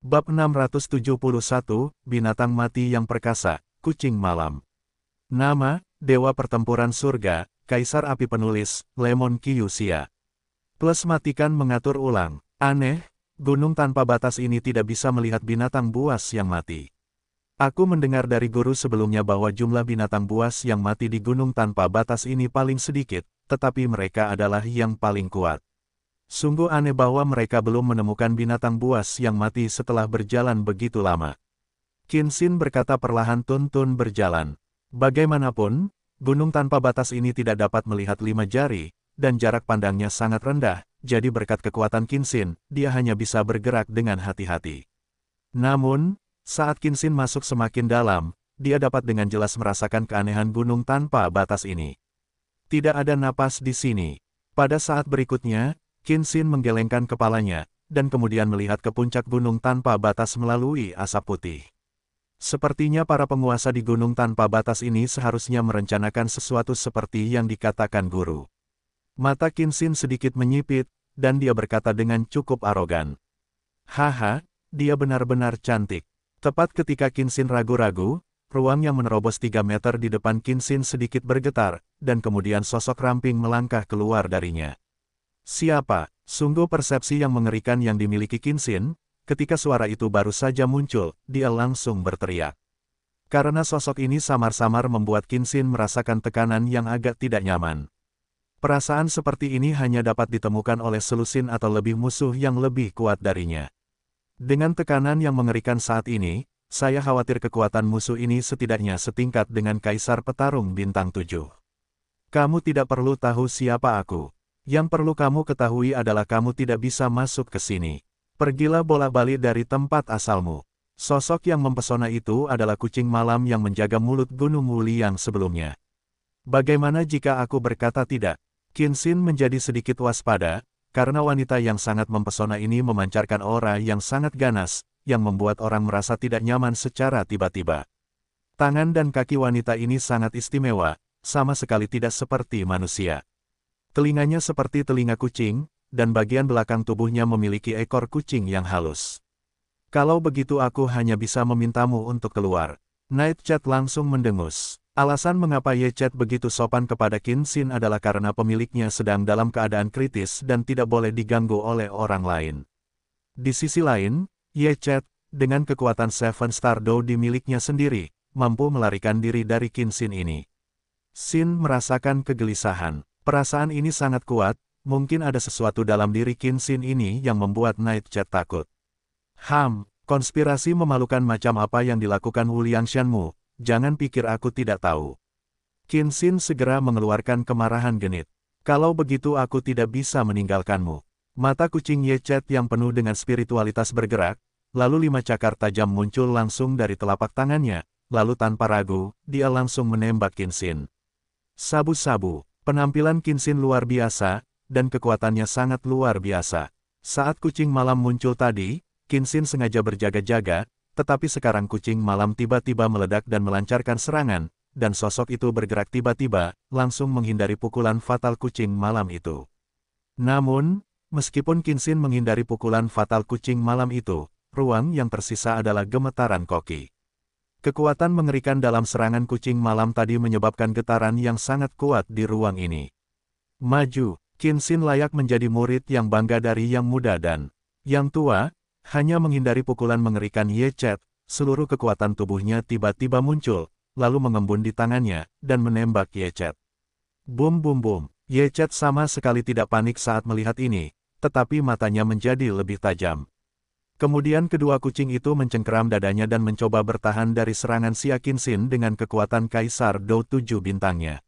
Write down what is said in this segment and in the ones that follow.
Bab 671, Binatang Mati yang Perkasa, Kucing Malam. Nama, Dewa Pertempuran Surga, Kaisar Api Penulis, Lemon Kiyusia. Plus matikan mengatur ulang. Aneh, gunung tanpa batas ini tidak bisa melihat binatang buas yang mati. Aku mendengar dari guru sebelumnya bahwa jumlah binatang buas yang mati di gunung tanpa batas ini paling sedikit, tetapi mereka adalah yang paling kuat. Sungguh aneh bahwa mereka belum menemukan binatang buas yang mati setelah berjalan begitu lama. Kinsin berkata perlahan Tun-Tun berjalan. Bagaimanapun, gunung tanpa batas ini tidak dapat melihat lima jari, dan jarak pandangnya sangat rendah, jadi berkat kekuatan Kinsin, dia hanya bisa bergerak dengan hati-hati. Namun, saat Kinsin masuk semakin dalam, dia dapat dengan jelas merasakan keanehan gunung tanpa batas ini. Tidak ada napas di sini. Pada saat berikutnya, Xin menggelengkan kepalanya, dan kemudian melihat ke puncak gunung tanpa batas melalui asap putih. Sepertinya para penguasa di gunung tanpa batas ini seharusnya merencanakan sesuatu seperti yang dikatakan guru. Mata Kinsin sedikit menyipit, dan dia berkata dengan cukup arogan. Haha, dia benar-benar cantik. Tepat ketika Kinsin ragu-ragu, ruang yang menerobos 3 meter di depan Kinsin sedikit bergetar, dan kemudian sosok ramping melangkah keluar darinya. Siapa? Sungguh persepsi yang mengerikan yang dimiliki Kinsin, ketika suara itu baru saja muncul, dia langsung berteriak. Karena sosok ini samar-samar membuat Kinsin merasakan tekanan yang agak tidak nyaman. Perasaan seperti ini hanya dapat ditemukan oleh selusin atau lebih musuh yang lebih kuat darinya. Dengan tekanan yang mengerikan saat ini, saya khawatir kekuatan musuh ini setidaknya setingkat dengan Kaisar Petarung Bintang Tujuh. Kamu tidak perlu tahu siapa aku. Yang perlu kamu ketahui adalah kamu tidak bisa masuk ke sini. Pergilah bola-balik dari tempat asalmu. Sosok yang mempesona itu adalah kucing malam yang menjaga mulut Gunung Wuli yang sebelumnya. Bagaimana jika aku berkata tidak? Kinsin menjadi sedikit waspada, karena wanita yang sangat mempesona ini memancarkan aura yang sangat ganas, yang membuat orang merasa tidak nyaman secara tiba-tiba. Tangan dan kaki wanita ini sangat istimewa, sama sekali tidak seperti manusia. Telinganya seperti telinga kucing, dan bagian belakang tubuhnya memiliki ekor kucing yang halus. Kalau begitu aku hanya bisa memintamu untuk keluar. Night Chat langsung mendengus. Alasan mengapa Ye Chat begitu sopan kepada Qin Xin adalah karena pemiliknya sedang dalam keadaan kritis dan tidak boleh diganggu oleh orang lain. Di sisi lain, Ye Chat, dengan kekuatan Seven Star Do di miliknya sendiri, mampu melarikan diri dari Qin Xin ini. Xin merasakan kegelisahan. Perasaan ini sangat kuat, mungkin ada sesuatu dalam diri Kinsin ini yang membuat Night Chat takut. Ham, konspirasi memalukan macam apa yang dilakukan Wulian Shanmu, jangan pikir aku tidak tahu. Kinsin segera mengeluarkan kemarahan genit. Kalau begitu aku tidak bisa meninggalkanmu. Mata kucing Ye Chat yang penuh dengan spiritualitas bergerak, lalu lima cakar tajam muncul langsung dari telapak tangannya, lalu tanpa ragu, dia langsung menembak Kinsin. Sabu-sabu, Penampilan Kinsin luar biasa, dan kekuatannya sangat luar biasa. Saat kucing malam muncul tadi, Kinsin sengaja berjaga-jaga, tetapi sekarang kucing malam tiba-tiba meledak dan melancarkan serangan, dan sosok itu bergerak tiba-tiba, langsung menghindari pukulan fatal kucing malam itu. Namun, meskipun Kinsin menghindari pukulan fatal kucing malam itu, ruang yang tersisa adalah gemetaran koki. Kekuatan mengerikan dalam serangan kucing malam tadi menyebabkan getaran yang sangat kuat di ruang ini. Maju, Qin Xin layak menjadi murid yang bangga dari yang muda dan yang tua, hanya menghindari pukulan mengerikan Ye Chet, seluruh kekuatan tubuhnya tiba-tiba muncul, lalu mengembun di tangannya, dan menembak Ye Chet. Bum bum bum, Ye Chet sama sekali tidak panik saat melihat ini, tetapi matanya menjadi lebih tajam. Kemudian kedua kucing itu mencengkeram dadanya dan mencoba bertahan dari serangan Siakinsin dengan kekuatan Kaisar Dou tujuh bintangnya.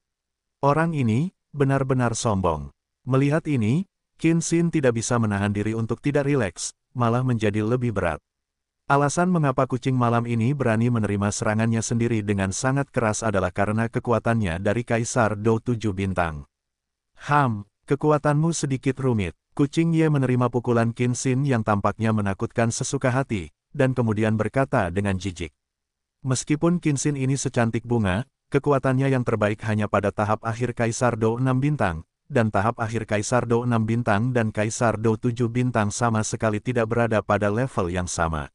Orang ini, benar-benar sombong. Melihat ini, Kinsin tidak bisa menahan diri untuk tidak rileks, malah menjadi lebih berat. Alasan mengapa kucing malam ini berani menerima serangannya sendiri dengan sangat keras adalah karena kekuatannya dari Kaisar Dou tujuh bintang. Ham, Kekuatanmu sedikit rumit. Kucing Ye menerima pukulan Kinsin yang tampaknya menakutkan sesuka hati, dan kemudian berkata dengan jijik. Meskipun Kinsin ini secantik bunga, kekuatannya yang terbaik hanya pada tahap akhir Kaisar Do 6 bintang, dan tahap akhir Kaisar Do 6 bintang dan Kaisar Do 7 bintang sama sekali tidak berada pada level yang sama.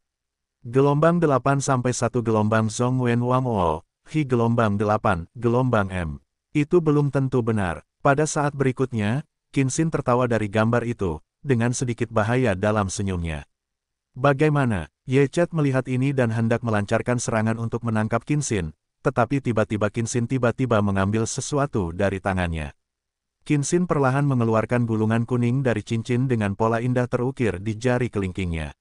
Gelombang 8-1 gelombang Wen Wang Wamoo, Hi gelombang 8, gelombang M. Itu belum tentu benar, pada saat berikutnya, Kinsin tertawa dari gambar itu, dengan sedikit bahaya dalam senyumnya. Bagaimana, Ye Chet melihat ini dan hendak melancarkan serangan untuk menangkap Kinsin, tetapi tiba-tiba Kinsin tiba-tiba mengambil sesuatu dari tangannya. Kinsin perlahan mengeluarkan gulungan kuning dari cincin dengan pola indah terukir di jari kelingkingnya.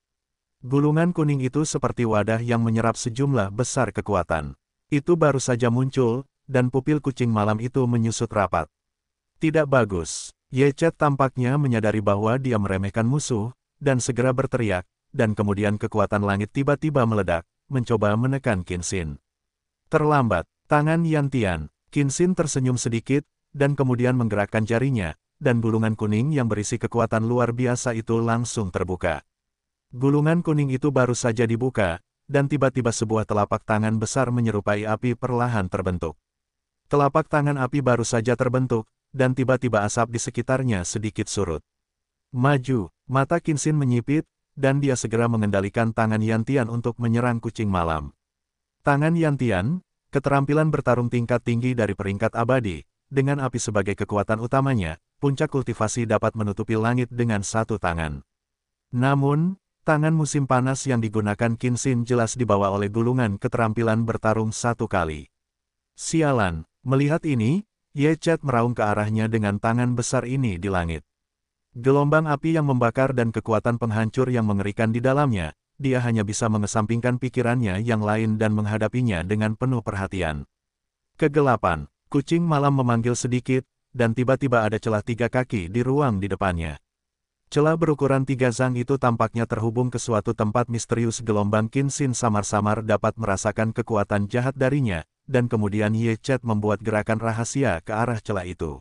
Gulungan kuning itu seperti wadah yang menyerap sejumlah besar kekuatan. Itu baru saja muncul, dan pupil kucing malam itu menyusut rapat. Tidak bagus. Chet tampaknya menyadari bahwa dia meremehkan musuh, dan segera berteriak, dan kemudian kekuatan langit tiba-tiba meledak, mencoba menekan Kinsin. Terlambat, tangan Yantian, Kinsin tersenyum sedikit, dan kemudian menggerakkan jarinya, dan gulungan kuning yang berisi kekuatan luar biasa itu langsung terbuka. Gulungan kuning itu baru saja dibuka, dan tiba-tiba sebuah telapak tangan besar menyerupai api perlahan terbentuk. Telapak tangan api baru saja terbentuk, dan tiba-tiba asap di sekitarnya sedikit surut. Maju, mata Kinsin menyipit, dan dia segera mengendalikan tangan Yantian untuk menyerang kucing malam. Tangan Yantian, keterampilan bertarung tingkat tinggi dari peringkat abadi, dengan api sebagai kekuatan utamanya, puncak kultivasi dapat menutupi langit dengan satu tangan. Namun, tangan musim panas yang digunakan Kinsin jelas dibawa oleh gulungan keterampilan bertarung satu kali. Sialan, melihat ini, Ye Chat meraung ke arahnya dengan tangan besar ini di langit. Gelombang api yang membakar dan kekuatan penghancur yang mengerikan di dalamnya, dia hanya bisa mengesampingkan pikirannya yang lain dan menghadapinya dengan penuh perhatian. Kegelapan, kucing malam memanggil sedikit, dan tiba-tiba ada celah tiga kaki di ruang di depannya. Celah berukuran tiga zang itu tampaknya terhubung ke suatu tempat misterius gelombang kinsin samar-samar dapat merasakan kekuatan jahat darinya, dan kemudian Ye Chet membuat gerakan rahasia ke arah celah itu.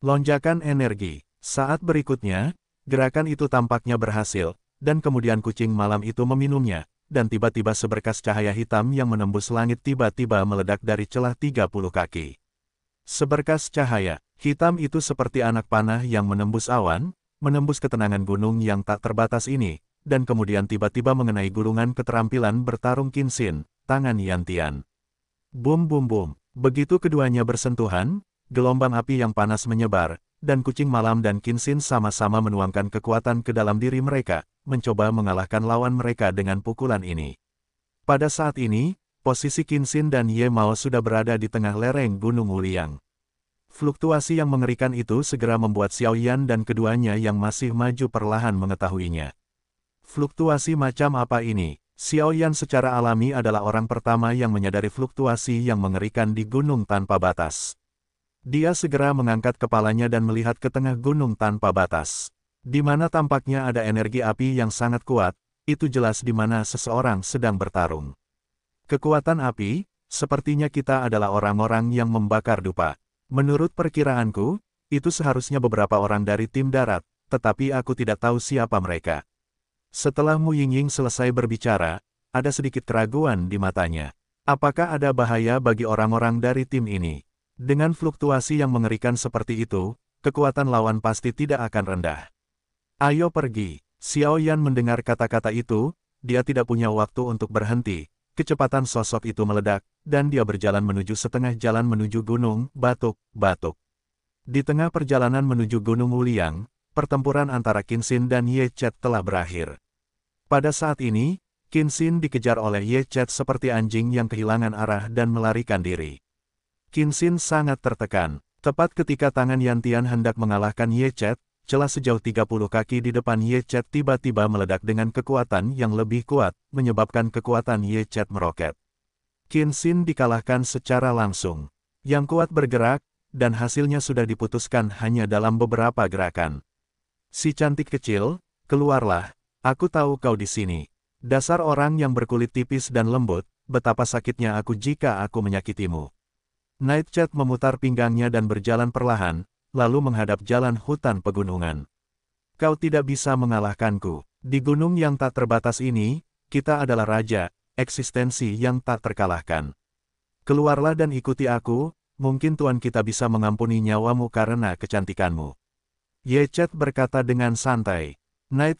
Lonjakan energi. Saat berikutnya, gerakan itu tampaknya berhasil, dan kemudian kucing malam itu meminumnya, dan tiba-tiba seberkas cahaya hitam yang menembus langit tiba-tiba meledak dari celah 30 kaki. Seberkas cahaya, hitam itu seperti anak panah yang menembus awan, menembus ketenangan gunung yang tak terbatas ini, dan kemudian tiba-tiba mengenai gulungan keterampilan bertarung Kinsin, tangan Yantian. Bum bum bum. Begitu keduanya bersentuhan, gelombang api yang panas menyebar, dan kucing malam dan kinsin sama-sama menuangkan kekuatan ke dalam diri mereka, mencoba mengalahkan lawan mereka dengan pukulan ini. Pada saat ini, posisi Kinsin dan Ye Mao sudah berada di tengah lereng Gunung Wuliang. Fluktuasi yang mengerikan itu segera membuat Xiao Yan dan keduanya yang masih maju perlahan mengetahuinya. Fluktuasi macam apa ini? Xiao Yan secara alami adalah orang pertama yang menyadari fluktuasi yang mengerikan di gunung tanpa batas. Dia segera mengangkat kepalanya dan melihat ke tengah gunung tanpa batas. Di mana tampaknya ada energi api yang sangat kuat, itu jelas di mana seseorang sedang bertarung. Kekuatan api, sepertinya kita adalah orang-orang yang membakar dupa. Menurut perkiraanku, itu seharusnya beberapa orang dari tim darat, tetapi aku tidak tahu siapa mereka. Setelah Mu Yingying selesai berbicara, ada sedikit keraguan di matanya. Apakah ada bahaya bagi orang-orang dari tim ini? Dengan fluktuasi yang mengerikan seperti itu, kekuatan lawan pasti tidak akan rendah. Ayo pergi. Xiao Yan mendengar kata-kata itu, dia tidak punya waktu untuk berhenti. Kecepatan sosok itu meledak, dan dia berjalan menuju setengah jalan menuju gunung, batuk, batuk. Di tengah perjalanan menuju Gunung Wuliang, pertempuran antara Kinsin dan Ye Chet telah berakhir. Pada saat ini, Kinsin dikejar oleh Ye Chet seperti anjing yang kehilangan arah dan melarikan diri. Kinsin sangat tertekan. Tepat ketika tangan Yantian hendak mengalahkan Ye Chet, celah sejauh 30 kaki di depan Ye Chet tiba-tiba meledak dengan kekuatan yang lebih kuat, menyebabkan kekuatan Ye Chet meroket. Kinsin dikalahkan secara langsung. Yang kuat bergerak, dan hasilnya sudah diputuskan hanya dalam beberapa gerakan. Si cantik kecil, keluarlah, aku tahu kau di sini. Dasar orang yang berkulit tipis dan lembut, betapa sakitnya aku jika aku menyakitimu. Nightchat memutar pinggangnya dan berjalan perlahan, lalu menghadap jalan hutan pegunungan. Kau tidak bisa mengalahkanku. Di gunung yang tak terbatas ini, kita adalah raja, eksistensi yang tak terkalahkan. Keluarlah dan ikuti aku, mungkin Tuhan kita bisa mengampuni nyawamu karena kecantikanmu. Ye Chat berkata dengan santai.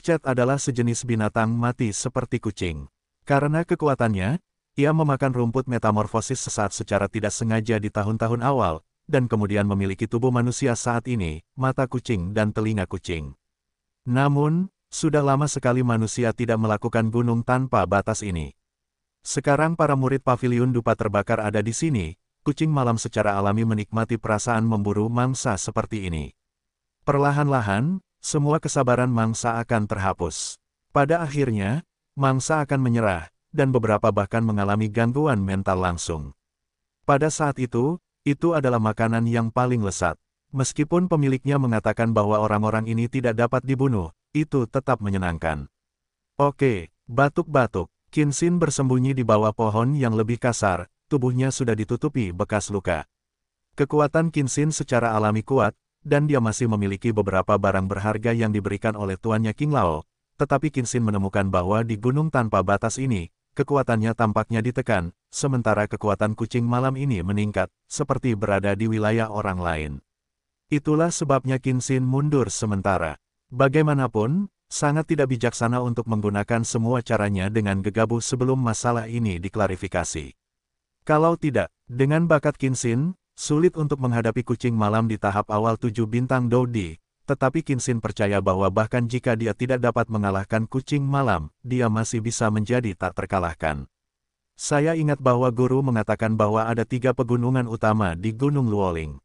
Chat adalah sejenis binatang mati seperti kucing. Karena kekuatannya, ia memakan rumput metamorfosis sesaat secara tidak sengaja di tahun-tahun awal, dan kemudian memiliki tubuh manusia saat ini, mata kucing dan telinga kucing. Namun, sudah lama sekali manusia tidak melakukan gunung tanpa batas ini. Sekarang para murid pavilion dupa terbakar ada di sini, kucing malam secara alami menikmati perasaan memburu mangsa seperti ini. Perlahan-lahan, semua kesabaran mangsa akan terhapus. Pada akhirnya, mangsa akan menyerah, dan beberapa bahkan mengalami gangguan mental langsung. Pada saat itu, itu adalah makanan yang paling lesat. Meskipun pemiliknya mengatakan bahwa orang-orang ini tidak dapat dibunuh, itu tetap menyenangkan. Oke, batuk-batuk, Kinsin bersembunyi di bawah pohon yang lebih kasar, tubuhnya sudah ditutupi bekas luka. Kekuatan Kinsin secara alami kuat, dan dia masih memiliki beberapa barang berharga yang diberikan oleh tuannya King Lao, tetapi Kinsin menemukan bahwa di gunung tanpa batas ini, kekuatannya tampaknya ditekan, sementara kekuatan kucing malam ini meningkat, seperti berada di wilayah orang lain. Itulah sebabnya Kinsin mundur sementara. Bagaimanapun, sangat tidak bijaksana untuk menggunakan semua caranya dengan gegabah sebelum masalah ini diklarifikasi. Kalau tidak, dengan bakat Kinsin, Sulit untuk menghadapi kucing malam di tahap awal tujuh bintang Dodi, tetapi Kinsin percaya bahwa bahkan jika dia tidak dapat mengalahkan kucing malam, dia masih bisa menjadi tak terkalahkan. Saya ingat bahwa guru mengatakan bahwa ada tiga pegunungan utama di Gunung Luoling.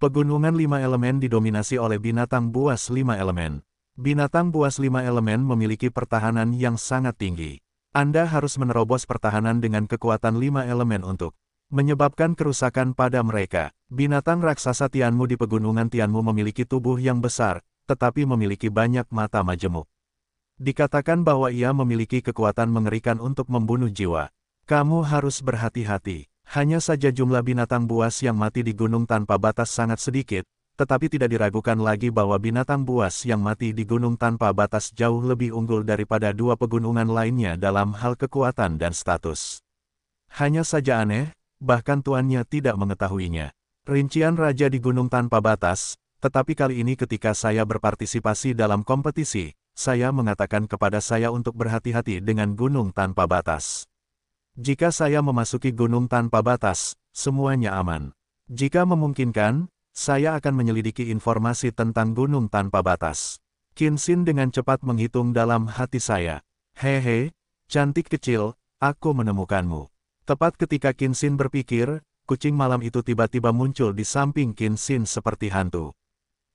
Pegunungan lima elemen didominasi oleh binatang buas lima elemen. Binatang buas lima elemen memiliki pertahanan yang sangat tinggi. Anda harus menerobos pertahanan dengan kekuatan lima elemen untuk menyebabkan kerusakan pada mereka. Binatang raksasa Tianmu di pegunungan Tianmu memiliki tubuh yang besar, tetapi memiliki banyak mata majemuk. Dikatakan bahwa ia memiliki kekuatan mengerikan untuk membunuh jiwa. Kamu harus berhati-hati. Hanya saja jumlah binatang buas yang mati di gunung tanpa batas sangat sedikit, tetapi tidak diragukan lagi bahwa binatang buas yang mati di gunung tanpa batas jauh lebih unggul daripada dua pegunungan lainnya dalam hal kekuatan dan status. Hanya saja aneh, bahkan tuannya tidak mengetahuinya. Rincian Raja di Gunung Tanpa Batas, tetapi kali ini ketika saya berpartisipasi dalam kompetisi, saya mengatakan kepada saya untuk berhati-hati dengan Gunung Tanpa Batas. Jika saya memasuki Gunung Tanpa Batas, semuanya aman. Jika memungkinkan, saya akan menyelidiki informasi tentang gunung tanpa batas. Kinsin dengan cepat menghitung dalam hati saya. Hehe, cantik kecil, aku menemukanmu. Tepat ketika Kinsin berpikir, kucing malam itu tiba-tiba muncul di samping Kinsin seperti hantu.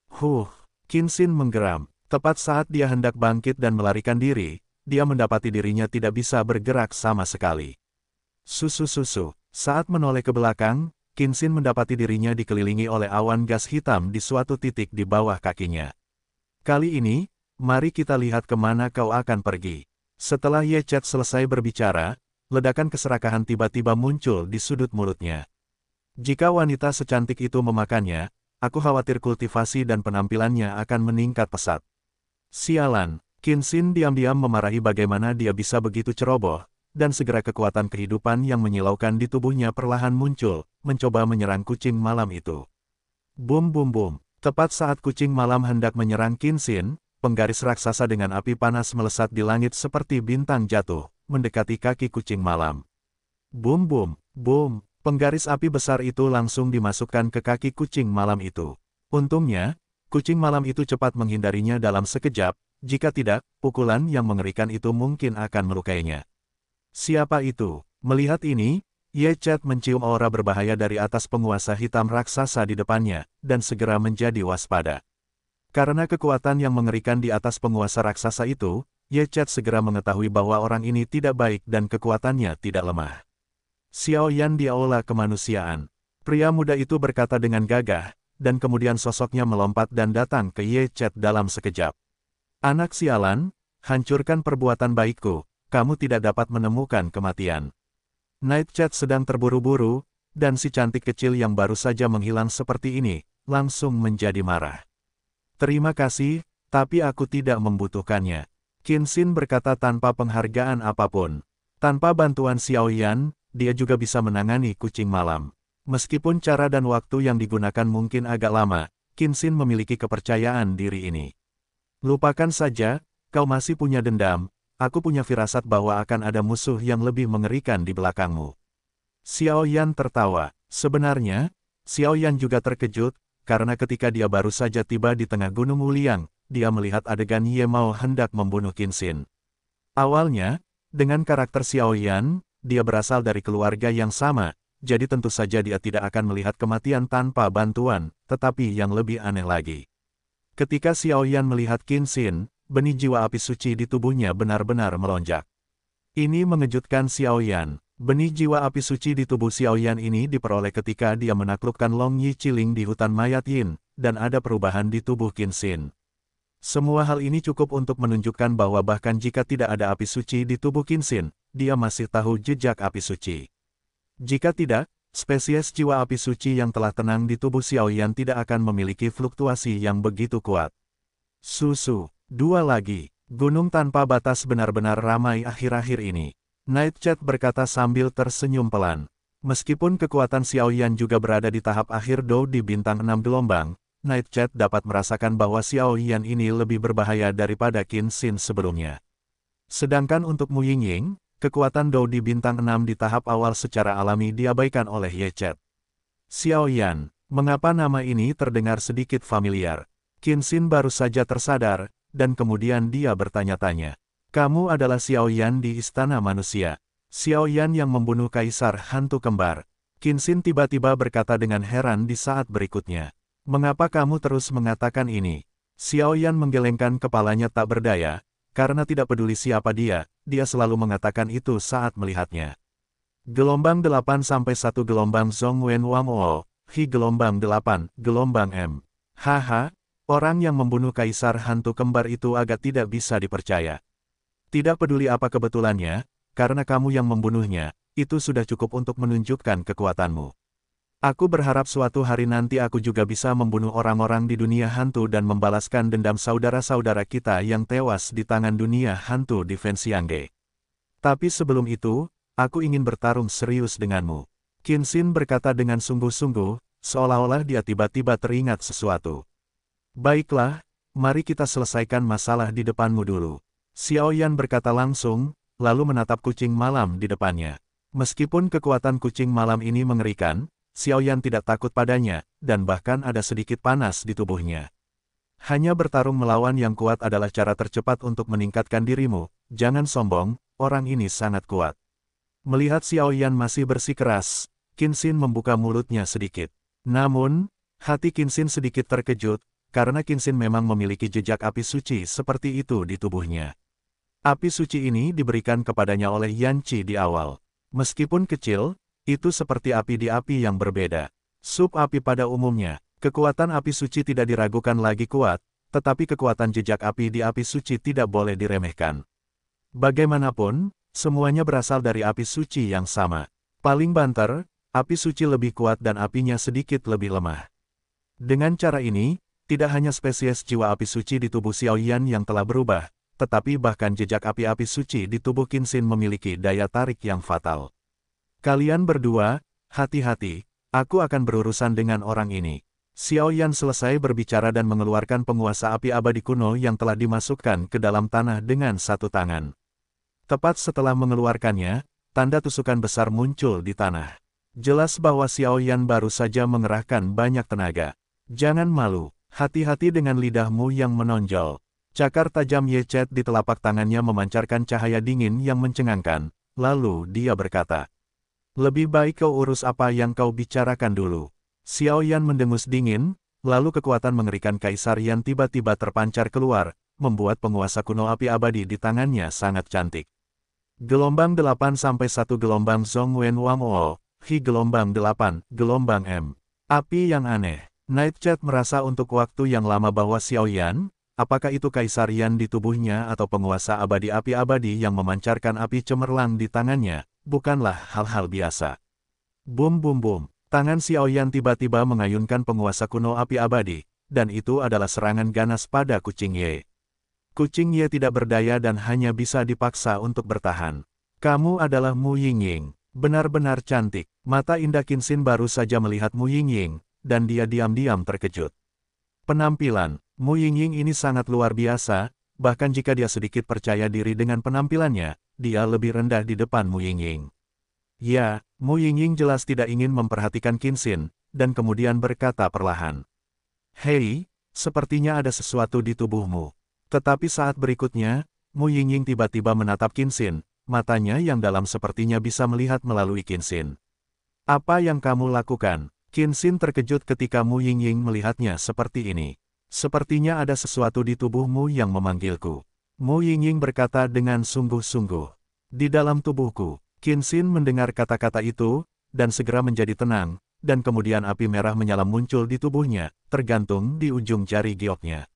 Huh, Kinsin menggeram. Tepat saat dia hendak bangkit dan melarikan diri, dia mendapati dirinya tidak bisa bergerak sama sekali. Susu-susu, saat menoleh ke belakang, Kinsin mendapati dirinya dikelilingi oleh awan gas hitam di suatu titik di bawah kakinya. Kali ini, mari kita lihat kemana kau akan pergi. Setelah Ye Chat selesai berbicara, ledakan keserakahan tiba-tiba muncul di sudut mulutnya. Jika wanita secantik itu memakannya, aku khawatir kultivasi dan penampilannya akan meningkat pesat. Sialan, Kinsin diam-diam memarahi bagaimana dia bisa begitu ceroboh, dan segera kekuatan kehidupan yang menyilaukan di tubuhnya perlahan muncul, mencoba menyerang kucing malam itu. Bum bum bum, tepat saat kucing malam hendak menyerang Kinsin, penggaris raksasa dengan api panas melesat di langit seperti bintang jatuh mendekati kaki kucing malam. Boom, boom, boom. penggaris api besar itu langsung dimasukkan ke kaki kucing malam itu. Untungnya, kucing malam itu cepat menghindarinya dalam sekejap, jika tidak, pukulan yang mengerikan itu mungkin akan melukainya. Siapa itu? Melihat ini, Ye Chat mencium aura berbahaya dari atas penguasa hitam raksasa di depannya, dan segera menjadi waspada. Karena kekuatan yang mengerikan di atas penguasa raksasa itu, Ye Chat segera mengetahui bahwa orang ini tidak baik dan kekuatannya tidak lemah. Xiao Yan diaola kemanusiaan. Pria muda itu berkata dengan gagah, dan kemudian sosoknya melompat dan datang ke Ye Chat dalam sekejap. Anak sialan, hancurkan perbuatan baikku, kamu tidak dapat menemukan kematian. Night Chat sedang terburu-buru, dan si cantik kecil yang baru saja menghilang seperti ini, langsung menjadi marah. Terima kasih, tapi aku tidak membutuhkannya. Qin Xin berkata tanpa penghargaan apapun. Tanpa bantuan Xiao Yan, dia juga bisa menangani kucing malam. Meskipun cara dan waktu yang digunakan mungkin agak lama, Qin Xin memiliki kepercayaan diri ini. Lupakan saja, kau masih punya dendam, aku punya firasat bahwa akan ada musuh yang lebih mengerikan di belakangmu. Xiao Yan tertawa. Sebenarnya, Xiao Yan juga terkejut, karena ketika dia baru saja tiba di tengah Gunung Wuliang, dia melihat adegan Ye Mao hendak membunuh Kinsin. Awalnya, dengan karakter Xiao Yan, dia berasal dari keluarga yang sama, jadi tentu saja dia tidak akan melihat kematian tanpa bantuan, tetapi yang lebih aneh lagi. Ketika Xiao Yan melihat Kinsin, benih jiwa api suci di tubuhnya benar-benar melonjak. Ini mengejutkan Xiao Yan. Benih jiwa api suci di tubuh Xiao Yan ini diperoleh ketika dia menaklukkan Long Yi Chiling di hutan mayat Yin, dan ada perubahan di tubuh Kinsin. Xin. Semua hal ini cukup untuk menunjukkan bahwa bahkan jika tidak ada api suci di tubuh Kinsin, dia masih tahu jejak api suci. Jika tidak, spesies jiwa api suci yang telah tenang di tubuh Xiaoyan tidak akan memiliki fluktuasi yang begitu kuat. Susu, dua lagi, gunung tanpa batas benar-benar ramai akhir-akhir ini. Nightchat berkata sambil tersenyum pelan. Meskipun kekuatan Xiaoyan juga berada di tahap akhir Dou di bintang enam gelombang, Night Chat dapat merasakan bahwa Xiao Yan ini lebih berbahaya daripada Qin Xin sebelumnya. Sedangkan untuk Mu Yingying, kekuatan Dou di bintang 6 di tahap awal secara alami diabaikan oleh Ye Chat. Xiao Yan, mengapa nama ini terdengar sedikit familiar? Qin Xin baru saja tersadar, dan kemudian dia bertanya-tanya. Kamu adalah Xiao Yan di Istana Manusia. Xiao Yan yang membunuh Kaisar Hantu Kembar. Qin Xin tiba-tiba berkata dengan heran di saat berikutnya. Mengapa kamu terus mengatakan ini? Xiao Yan menggelengkan kepalanya tak berdaya, karena tidak peduli siapa dia, dia selalu mengatakan itu saat melihatnya. Gelombang 8-1 Gelombang Zhong Wen Wang Wamoo, Hi Gelombang 8, Gelombang M. Haha, orang yang membunuh Kaisar Hantu Kembar itu agak tidak bisa dipercaya. Tidak peduli apa kebetulannya, karena kamu yang membunuhnya, itu sudah cukup untuk menunjukkan kekuatanmu. Aku berharap suatu hari nanti aku juga bisa membunuh orang-orang di dunia hantu dan membalaskan dendam saudara-saudara kita yang tewas di tangan dunia hantu di Tapi sebelum itu, aku ingin bertarung serius denganmu. Kinsin berkata dengan sungguh-sungguh, seolah-olah dia tiba-tiba teringat sesuatu. Baiklah, mari kita selesaikan masalah di depanmu dulu. Xiao Yan berkata langsung, lalu menatap kucing malam di depannya. Meskipun kekuatan kucing malam ini mengerikan, Xiaoyan tidak takut padanya, dan bahkan ada sedikit panas di tubuhnya. Hanya bertarung melawan yang kuat adalah cara tercepat untuk meningkatkan dirimu, jangan sombong, orang ini sangat kuat. Melihat Xiaoyan masih bersikeras, Kinsin membuka mulutnya sedikit. Namun, hati Kinsin sedikit terkejut, karena Kinsin memang memiliki jejak api suci seperti itu di tubuhnya. Api suci ini diberikan kepadanya oleh Yan Qi di awal. Meskipun kecil, itu seperti api di api yang berbeda. Sub api pada umumnya, kekuatan api suci tidak diragukan lagi kuat, tetapi kekuatan jejak api di api suci tidak boleh diremehkan. Bagaimanapun, semuanya berasal dari api suci yang sama. Paling banter, api suci lebih kuat dan apinya sedikit lebih lemah. Dengan cara ini, tidak hanya spesies jiwa api suci di tubuh Xiao Yan yang telah berubah, tetapi bahkan jejak api-api suci di tubuh Kinsin memiliki daya tarik yang fatal. Kalian berdua, hati-hati, aku akan berurusan dengan orang ini. Xiao Yan selesai berbicara dan mengeluarkan penguasa api abadi kuno yang telah dimasukkan ke dalam tanah dengan satu tangan. Tepat setelah mengeluarkannya, tanda tusukan besar muncul di tanah. Jelas bahwa Xiao Yan baru saja mengerahkan banyak tenaga. Jangan malu, hati-hati dengan lidahmu yang menonjol. Cakar tajam Ye Chet di telapak tangannya memancarkan cahaya dingin yang mencengangkan. Lalu dia berkata, lebih baik kau urus apa yang kau bicarakan dulu. Xiao Yan mendengus dingin, lalu kekuatan mengerikan kaisar Yan tiba-tiba terpancar keluar, membuat penguasa kuno api abadi di tangannya sangat cantik. Gelombang 8-1 Gelombang Wen Wang Wo, Hi Gelombang 8, Gelombang M. Api yang aneh. Night Chat merasa untuk waktu yang lama bahwa Xiao Yan, apakah itu Kaisar Yan di tubuhnya atau penguasa abadi api abadi yang memancarkan api cemerlang di tangannya, bukanlah hal-hal biasa. Bum bum bum, tangan Xiao Yan tiba-tiba mengayunkan penguasa kuno api abadi, dan itu adalah serangan ganas pada kucing Ye. Kucing Ye tidak berdaya dan hanya bisa dipaksa untuk bertahan. Kamu adalah Mu Yingying, benar-benar cantik. Mata indah Kinsin baru saja melihat Mu Yingying, dan dia diam-diam terkejut. Penampilan, Mu Yingying ini sangat luar biasa, bahkan jika dia sedikit percaya diri dengan penampilannya, dia lebih rendah di depan Mu Yingying. Ya, Mu Yingying jelas tidak ingin memperhatikan Kinsin, dan kemudian berkata perlahan. Hei, sepertinya ada sesuatu di tubuhmu. Tetapi saat berikutnya, Mu Yingying tiba-tiba menatap Kinsin, matanya yang dalam sepertinya bisa melihat melalui Kinsin. Apa yang kamu lakukan? Kinsin terkejut ketika Mu Yingying melihatnya seperti ini. Sepertinya ada sesuatu di tubuhmu yang memanggilku. Mu Yingying berkata dengan sungguh-sungguh. Di dalam tubuhku, Kinsin mendengar kata-kata itu, dan segera menjadi tenang, dan kemudian api merah menyala muncul di tubuhnya, tergantung di ujung jari gioknya.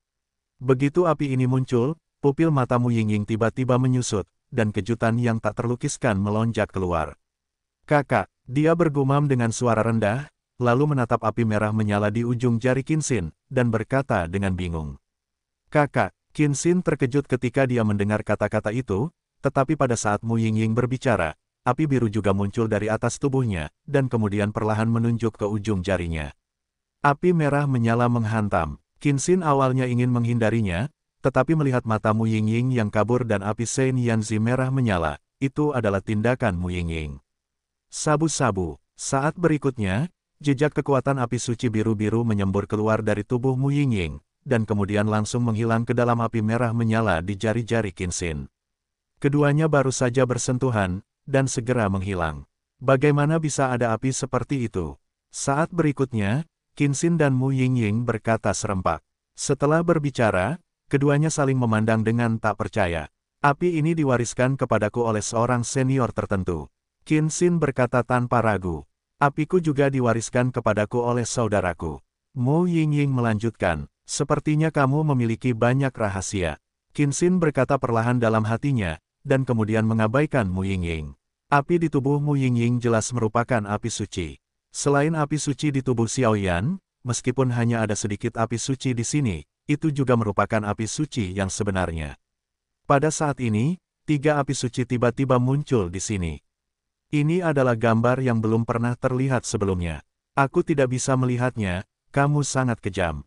Begitu api ini muncul, pupil mata Mu Yingying tiba-tiba menyusut, dan kejutan yang tak terlukiskan melonjak keluar. Kakak, dia bergumam dengan suara rendah, lalu menatap api merah menyala di ujung jari Kinsin, dan berkata dengan bingung. Kakak, Qin Xin terkejut ketika dia mendengar kata-kata itu, tetapi pada saat Mu Yingying berbicara, api biru juga muncul dari atas tubuhnya, dan kemudian perlahan menunjuk ke ujung jarinya. Api merah menyala menghantam. Qin Xin awalnya ingin menghindarinya, tetapi melihat mata Mu Yingying yang kabur dan api Sein Yanzi merah menyala, itu adalah tindakan Mu Yingying. Sabu-sabu. Saat berikutnya, Jejak kekuatan api suci biru-biru menyembur keluar dari tubuh Mu Yingying, dan kemudian langsung menghilang ke dalam api merah menyala di jari-jari Kinsin. Keduanya baru saja bersentuhan, dan segera menghilang. Bagaimana bisa ada api seperti itu? Saat berikutnya, Kinsin dan Mu Yingying berkata serempak. Setelah berbicara, keduanya saling memandang dengan tak percaya. Api ini diwariskan kepadaku oleh seorang senior tertentu. Kinsin berkata tanpa ragu. Apiku juga diwariskan kepadaku oleh saudaraku. Mu Yingying melanjutkan, sepertinya kamu memiliki banyak rahasia. Kinsin berkata perlahan dalam hatinya, dan kemudian mengabaikan Mu Yingying. Api di tubuh Mu Yingying jelas merupakan api suci. Selain api suci di tubuh Xiaoyan, meskipun hanya ada sedikit api suci di sini, itu juga merupakan api suci yang sebenarnya. Pada saat ini, tiga api suci tiba-tiba muncul di sini. Ini adalah gambar yang belum pernah terlihat sebelumnya. Aku tidak bisa melihatnya, kamu sangat kejam.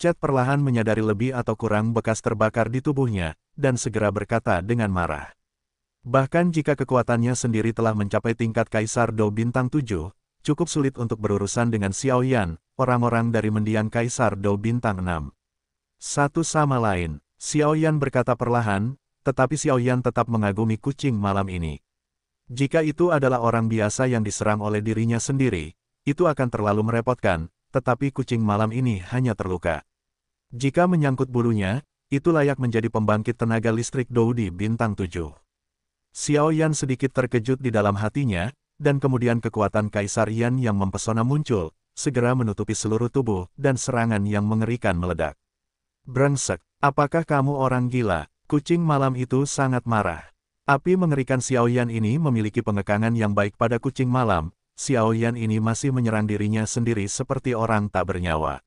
Chat perlahan menyadari lebih atau kurang bekas terbakar di tubuhnya, dan segera berkata dengan marah. Bahkan jika kekuatannya sendiri telah mencapai tingkat Kaisar Dou Bintang 7, cukup sulit untuk berurusan dengan Xiao Yan, orang-orang dari mendiang Kaisar Dou Bintang 6. Satu sama lain, Xiao Yan berkata perlahan, tetapi Xiao Yan tetap mengagumi kucing malam ini. Jika itu adalah orang biasa yang diserang oleh dirinya sendiri, itu akan terlalu merepotkan, tetapi kucing malam ini hanya terluka. Jika menyangkut bulunya, itu layak menjadi pembangkit tenaga listrik Doudi bintang 7. Xiao Yan sedikit terkejut di dalam hatinya, dan kemudian kekuatan Kaisar Yan yang mempesona muncul, segera menutupi seluruh tubuh dan serangan yang mengerikan meledak. Brengsek, apakah kamu orang gila? Kucing malam itu sangat marah. Api mengerikan Xiaoyan ini memiliki pengekangan yang baik pada kucing malam, Xiaoyan ini masih menyerang dirinya sendiri seperti orang tak bernyawa.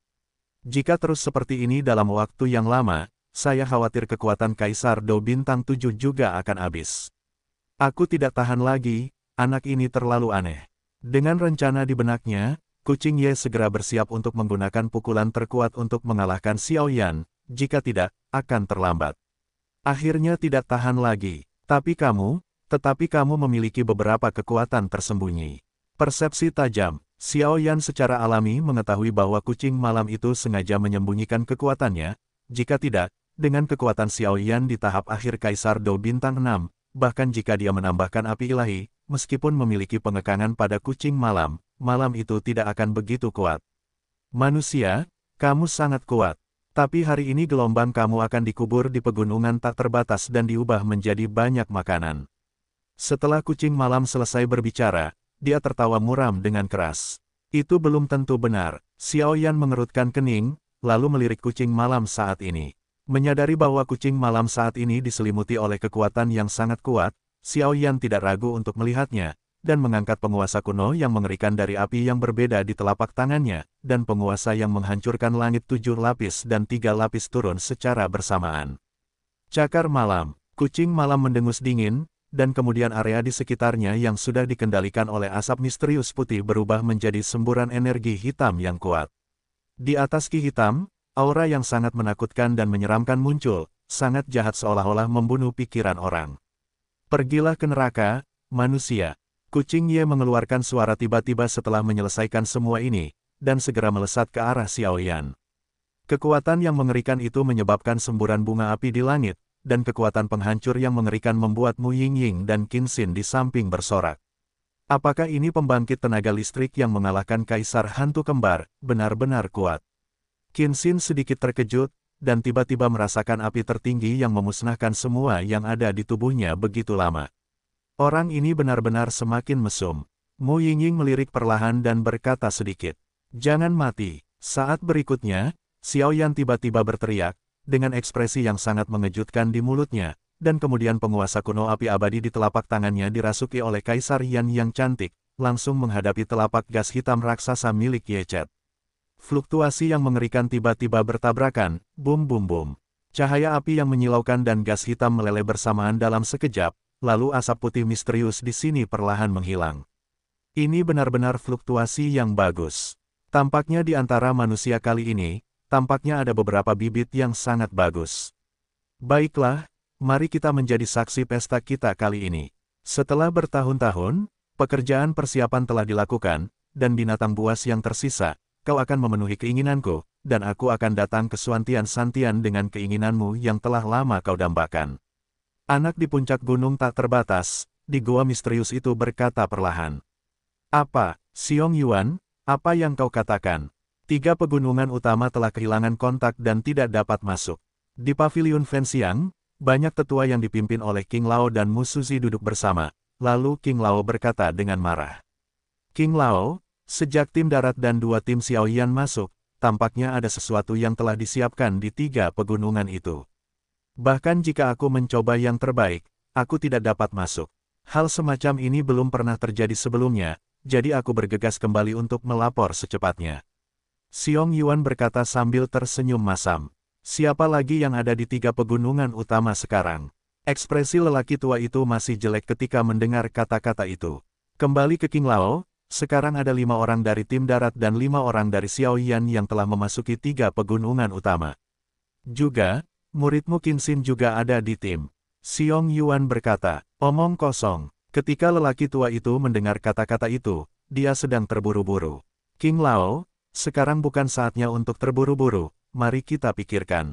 Jika terus seperti ini dalam waktu yang lama, saya khawatir kekuatan Kaisar Do Bintang 7 juga akan habis. Aku tidak tahan lagi, anak ini terlalu aneh. Dengan rencana di benaknya, kucing Ye segera bersiap untuk menggunakan pukulan terkuat untuk mengalahkan Xiaoyan, jika tidak, akan terlambat. Akhirnya tidak tahan lagi. Tapi kamu, tetapi kamu memiliki beberapa kekuatan tersembunyi. Persepsi tajam, Xiao Yan secara alami mengetahui bahwa kucing malam itu sengaja menyembunyikan kekuatannya, jika tidak, dengan kekuatan Xiao Yan di tahap akhir Kaisar Dou Bintang 6, bahkan jika dia menambahkan api ilahi, meskipun memiliki pengekangan pada kucing malam, malam itu tidak akan begitu kuat. Manusia, kamu sangat kuat. Tapi hari ini gelombang kamu akan dikubur di pegunungan tak terbatas dan diubah menjadi banyak makanan. Setelah kucing malam selesai berbicara, dia tertawa muram dengan keras. Itu belum tentu benar. Xiao Yan mengerutkan kening, lalu melirik kucing malam saat ini. Menyadari bahwa kucing malam saat ini diselimuti oleh kekuatan yang sangat kuat, Xiao Yan tidak ragu untuk melihatnya, dan mengangkat penguasa kuno yang mengerikan dari api yang berbeda di telapak tangannya, dan penguasa yang menghancurkan langit tujuh lapis dan tiga lapis turun secara bersamaan. Cakar malam, kucing malam mendengus dingin, dan kemudian area di sekitarnya yang sudah dikendalikan oleh asap misterius putih berubah menjadi semburan energi hitam yang kuat. Di atas ki hitam, aura yang sangat menakutkan dan menyeramkan muncul, sangat jahat seolah-olah membunuh pikiran orang. Pergilah ke neraka, manusia. Kucing Ye mengeluarkan suara tiba-tiba setelah menyelesaikan semua ini, dan segera melesat ke arah Xiao Yan. Kekuatan yang mengerikan itu menyebabkan semburan bunga api di langit, dan kekuatan penghancur yang mengerikan membuat Mu Ying Ying dan Qin Xin di samping bersorak. Apakah ini pembangkit tenaga listrik yang mengalahkan Kaisar Hantu Kembar, benar-benar kuat? Qin Xin sedikit terkejut, dan tiba-tiba merasakan api tertinggi yang memusnahkan semua yang ada di tubuhnya begitu lama. Orang ini benar-benar semakin mesum. Mu Yingying melirik perlahan dan berkata sedikit. Jangan mati. Saat berikutnya, Xiao Yan tiba-tiba berteriak, dengan ekspresi yang sangat mengejutkan di mulutnya, dan kemudian penguasa kuno api abadi di telapak tangannya dirasuki oleh Kaisar Yan yang cantik, langsung menghadapi telapak gas hitam raksasa milik Ye Chet. Fluktuasi yang mengerikan tiba-tiba bertabrakan, bum bum bum. Cahaya api yang menyilaukan dan gas hitam meleleh bersamaan dalam sekejap, lalu asap putih misterius di sini perlahan menghilang. Ini benar-benar fluktuasi yang bagus. Tampaknya di antara manusia kali ini, tampaknya ada beberapa bibit yang sangat bagus. Baiklah, mari kita menjadi saksi pesta kita kali ini. Setelah bertahun-tahun, pekerjaan persiapan telah dilakukan, dan binatang buas yang tersisa, kau akan memenuhi keinginanku, dan aku akan datang ke Suantian Santian dengan keinginanmu yang telah lama kau dambakan. Anak di puncak gunung tak terbatas, di gua misterius itu berkata perlahan. Apa, Xiong Yuan, apa yang kau katakan? Tiga pegunungan utama telah kehilangan kontak dan tidak dapat masuk. Di Pavilion Fenxiang, banyak tetua yang dipimpin oleh King Lao dan Suzi duduk bersama. Lalu King Lao berkata dengan marah. King Lao, sejak tim darat dan dua tim Xiaoyan masuk, tampaknya ada sesuatu yang telah disiapkan di tiga pegunungan itu. Bahkan jika aku mencoba yang terbaik, aku tidak dapat masuk. Hal semacam ini belum pernah terjadi sebelumnya, jadi aku bergegas kembali untuk melapor secepatnya. Xiong Yuan berkata sambil tersenyum masam. Siapa lagi yang ada di tiga pegunungan utama sekarang? Ekspresi lelaki tua itu masih jelek ketika mendengar kata-kata itu. Kembali ke King Lao, sekarang ada lima orang dari tim darat dan lima orang dari Xiao Yan yang telah memasuki tiga pegunungan utama. Juga, Muridmu Kinsin juga ada di tim. Xiong Yuan berkata, omong kosong. Ketika lelaki tua itu mendengar kata-kata itu, dia sedang terburu-buru. King Lao, sekarang bukan saatnya untuk terburu-buru, mari kita pikirkan.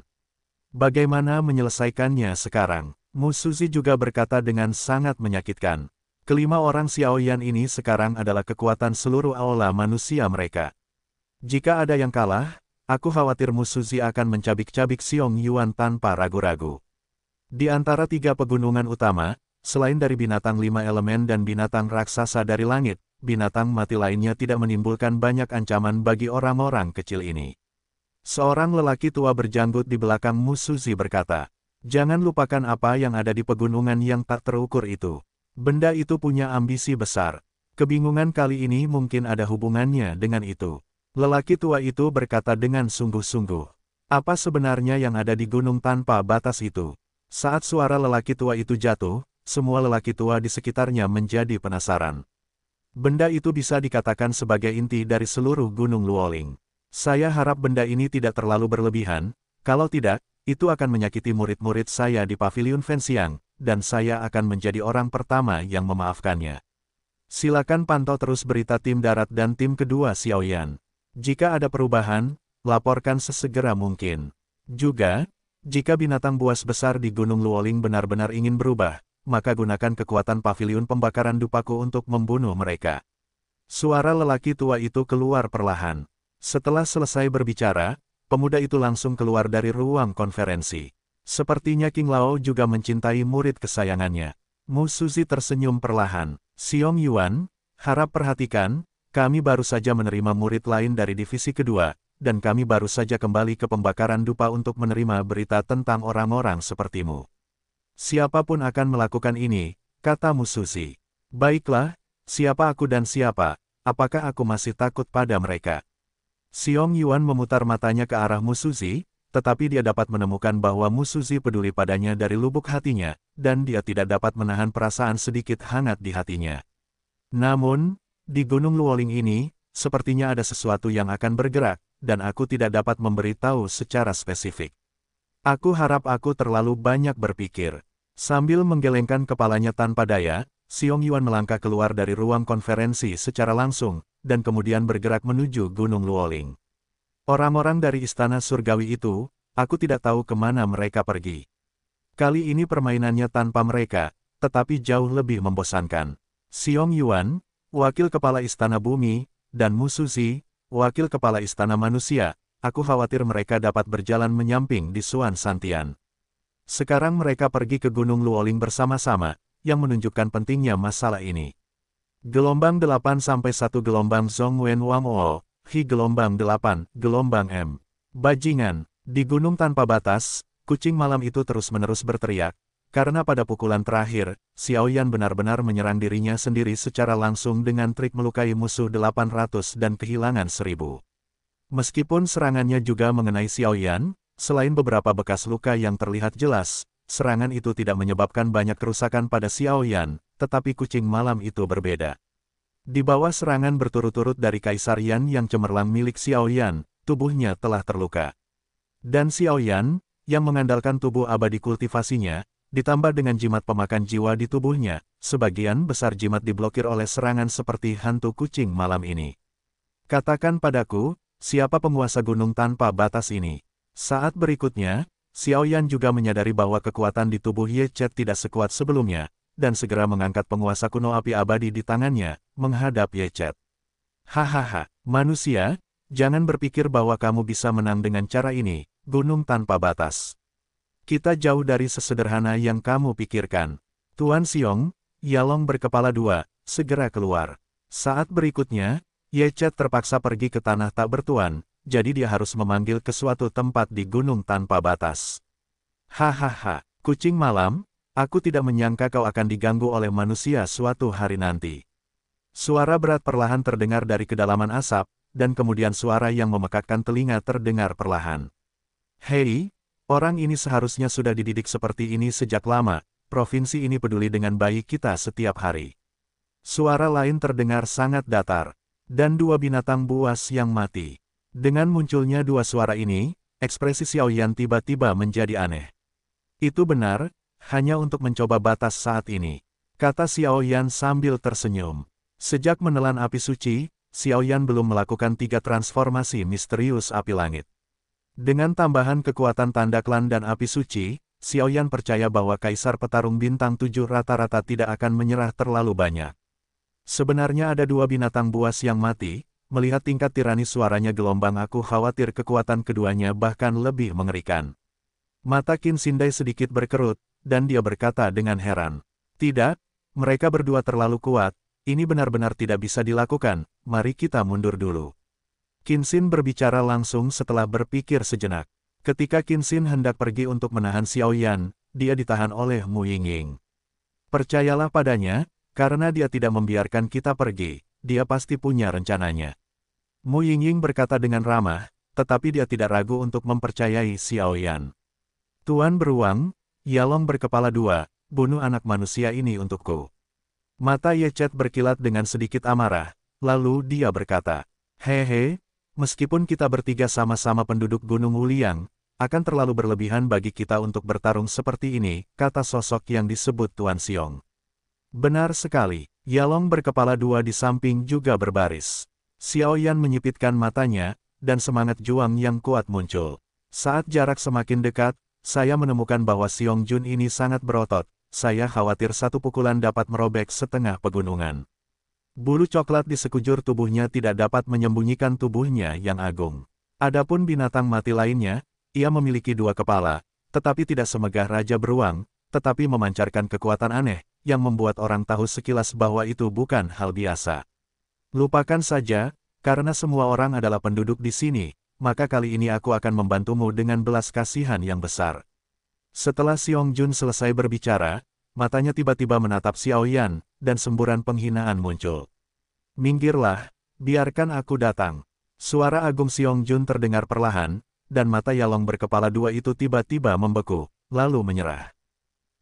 Bagaimana menyelesaikannya sekarang? Mu Suzi juga berkata dengan sangat menyakitkan. Kelima orang Xiaoyan ini sekarang adalah kekuatan seluruh aula manusia mereka. Jika ada yang kalah, Aku khawatir Musuzi akan mencabik-cabik Xiong Yuan tanpa ragu-ragu. Di antara tiga pegunungan utama, selain dari binatang lima elemen dan binatang raksasa dari langit, binatang mati lainnya tidak menimbulkan banyak ancaman bagi orang-orang kecil ini. Seorang lelaki tua berjanggut di belakang Musuzi berkata, Jangan lupakan apa yang ada di pegunungan yang tak terukur itu. Benda itu punya ambisi besar. Kebingungan kali ini mungkin ada hubungannya dengan itu. Lelaki tua itu berkata dengan sungguh-sungguh. Apa sebenarnya yang ada di gunung tanpa batas itu? Saat suara lelaki tua itu jatuh, semua lelaki tua di sekitarnya menjadi penasaran. Benda itu bisa dikatakan sebagai inti dari seluruh gunung Luoling. Saya harap benda ini tidak terlalu berlebihan, kalau tidak, itu akan menyakiti murid-murid saya di Paviliun Fensiang, dan saya akan menjadi orang pertama yang memaafkannya. Silakan pantau terus berita tim darat dan tim kedua Xiaoyan. Jika ada perubahan, laporkan sesegera mungkin. Juga, jika binatang buas besar di Gunung Luoling benar-benar ingin berubah, maka gunakan kekuatan pavilion pembakaran dupaku untuk membunuh mereka. Suara lelaki tua itu keluar perlahan. Setelah selesai berbicara, pemuda itu langsung keluar dari ruang konferensi. Sepertinya King Lao juga mencintai murid kesayangannya. Mu Suzi tersenyum perlahan. Xiong Yuan, harap perhatikan, kami baru saja menerima murid lain dari divisi kedua, dan kami baru saja kembali ke pembakaran dupa untuk menerima berita tentang orang-orang sepertimu. Siapapun akan melakukan ini, kata Mususi. Baiklah, siapa aku dan siapa, apakah aku masih takut pada mereka? Siong Yuan memutar matanya ke arah Musuzi, tetapi dia dapat menemukan bahwa Musuzi peduli padanya dari lubuk hatinya, dan dia tidak dapat menahan perasaan sedikit hangat di hatinya. Namun, di Gunung Luoling ini, sepertinya ada sesuatu yang akan bergerak, dan aku tidak dapat memberitahu secara spesifik. Aku harap aku terlalu banyak berpikir. Sambil menggelengkan kepalanya tanpa daya, Xiong Yuan melangkah keluar dari ruang konferensi secara langsung, dan kemudian bergerak menuju Gunung Luoling. Orang-orang dari Istana Surgawi itu, aku tidak tahu kemana mereka pergi. Kali ini permainannya tanpa mereka, tetapi jauh lebih membosankan. Xiong Yuan, Wakil Kepala Istana Bumi, dan Musuzi, Wakil Kepala Istana Manusia, aku khawatir mereka dapat berjalan menyamping di Suan Santian. Sekarang mereka pergi ke Gunung Luoling bersama-sama, yang menunjukkan pentingnya masalah ini. Gelombang 8-1 Gelombang Zongwen Wangwo, Hi Gelombang 8, Gelombang M. Bajingan, di gunung tanpa batas, kucing malam itu terus-menerus berteriak, karena pada pukulan terakhir, Xiao Yan benar-benar menyerang dirinya sendiri secara langsung dengan trik melukai musuh 800 dan kehilangan 1000. Meskipun serangannya juga mengenai Xiao Yan, selain beberapa bekas luka yang terlihat jelas, serangan itu tidak menyebabkan banyak kerusakan pada Xiao Yan. tetapi kucing malam itu berbeda. Di bawah serangan berturut-turut dari Kaisar Yan yang cemerlang milik Xiao Yan, tubuhnya telah terluka. Dan Xiao Yan, yang mengandalkan tubuh abadi kultivasinya, ditambah dengan jimat pemakan jiwa di tubuhnya, sebagian besar jimat diblokir oleh serangan seperti hantu kucing malam ini. Katakan padaku, siapa penguasa gunung tanpa batas ini? Saat berikutnya, Xiao Yan juga menyadari bahwa kekuatan di tubuh Ye Chet tidak sekuat sebelumnya, dan segera mengangkat penguasa kuno api abadi di tangannya, menghadap Ye Chet. Hahaha, manusia, jangan berpikir bahwa kamu bisa menang dengan cara ini, gunung tanpa batas. Kita jauh dari sesederhana yang kamu pikirkan. Tuan Siong, Yalong berkepala dua, segera keluar. Saat berikutnya, Chet terpaksa pergi ke tanah tak bertuan, jadi dia harus memanggil ke suatu tempat di gunung tanpa batas. Hahaha, kucing malam, aku tidak menyangka kau akan diganggu oleh manusia suatu hari nanti. Suara berat perlahan terdengar dari kedalaman asap, dan kemudian suara yang memekakkan telinga terdengar perlahan. Hei, Orang ini seharusnya sudah dididik seperti ini sejak lama, provinsi ini peduli dengan bayi kita setiap hari. Suara lain terdengar sangat datar, dan dua binatang buas yang mati. Dengan munculnya dua suara ini, ekspresi Xiao Yan tiba-tiba menjadi aneh. Itu benar, hanya untuk mencoba batas saat ini, kata Xiao Yan sambil tersenyum. Sejak menelan api suci, Xiao Yan belum melakukan tiga transformasi misterius api langit. Dengan tambahan kekuatan tanda klan dan api suci, Xiaoyan percaya bahwa Kaisar Petarung Bintang Tujuh rata-rata tidak akan menyerah terlalu banyak. Sebenarnya ada dua binatang buas yang mati, melihat tingkat tirani suaranya gelombang aku khawatir kekuatan keduanya bahkan lebih mengerikan. Mata Qin Sindai sedikit berkerut, dan dia berkata dengan heran. Tidak, mereka berdua terlalu kuat, ini benar-benar tidak bisa dilakukan, mari kita mundur dulu. Kinsin berbicara langsung setelah berpikir sejenak. Ketika Kinsin hendak pergi untuk menahan Xiao Yan, dia ditahan oleh Mu Yingying. Percayalah padanya, karena dia tidak membiarkan kita pergi, dia pasti punya rencananya. Mu Yingying berkata dengan ramah, tetapi dia tidak ragu untuk mempercayai Xiao Yan. Tuan beruang, Yalong berkepala dua, bunuh anak manusia ini untukku. Mata Ye Chet berkilat dengan sedikit amarah, lalu dia berkata, Hehe, Meskipun kita bertiga sama-sama penduduk Gunung Wuliang, akan terlalu berlebihan bagi kita untuk bertarung seperti ini, kata sosok yang disebut Tuan Siong. Benar sekali, Yalong berkepala dua di samping juga berbaris. Xiao Yan menyipitkan matanya, dan semangat juang yang kuat muncul. Saat jarak semakin dekat, saya menemukan bahwa Siong Jun ini sangat berotot, saya khawatir satu pukulan dapat merobek setengah pegunungan. Bulu coklat di sekujur tubuhnya tidak dapat menyembunyikan tubuhnya yang agung. Adapun binatang mati lainnya, ia memiliki dua kepala, tetapi tidak semegah Raja Beruang, tetapi memancarkan kekuatan aneh, yang membuat orang tahu sekilas bahwa itu bukan hal biasa. Lupakan saja, karena semua orang adalah penduduk di sini, maka kali ini aku akan membantumu dengan belas kasihan yang besar. Setelah Siong Jun selesai berbicara, matanya tiba-tiba menatap Xiao Yan, dan semburan penghinaan muncul. Minggirlah, biarkan aku datang. Suara Agung Xiong Jun terdengar perlahan, dan mata Yalong berkepala dua itu tiba-tiba membeku, lalu menyerah.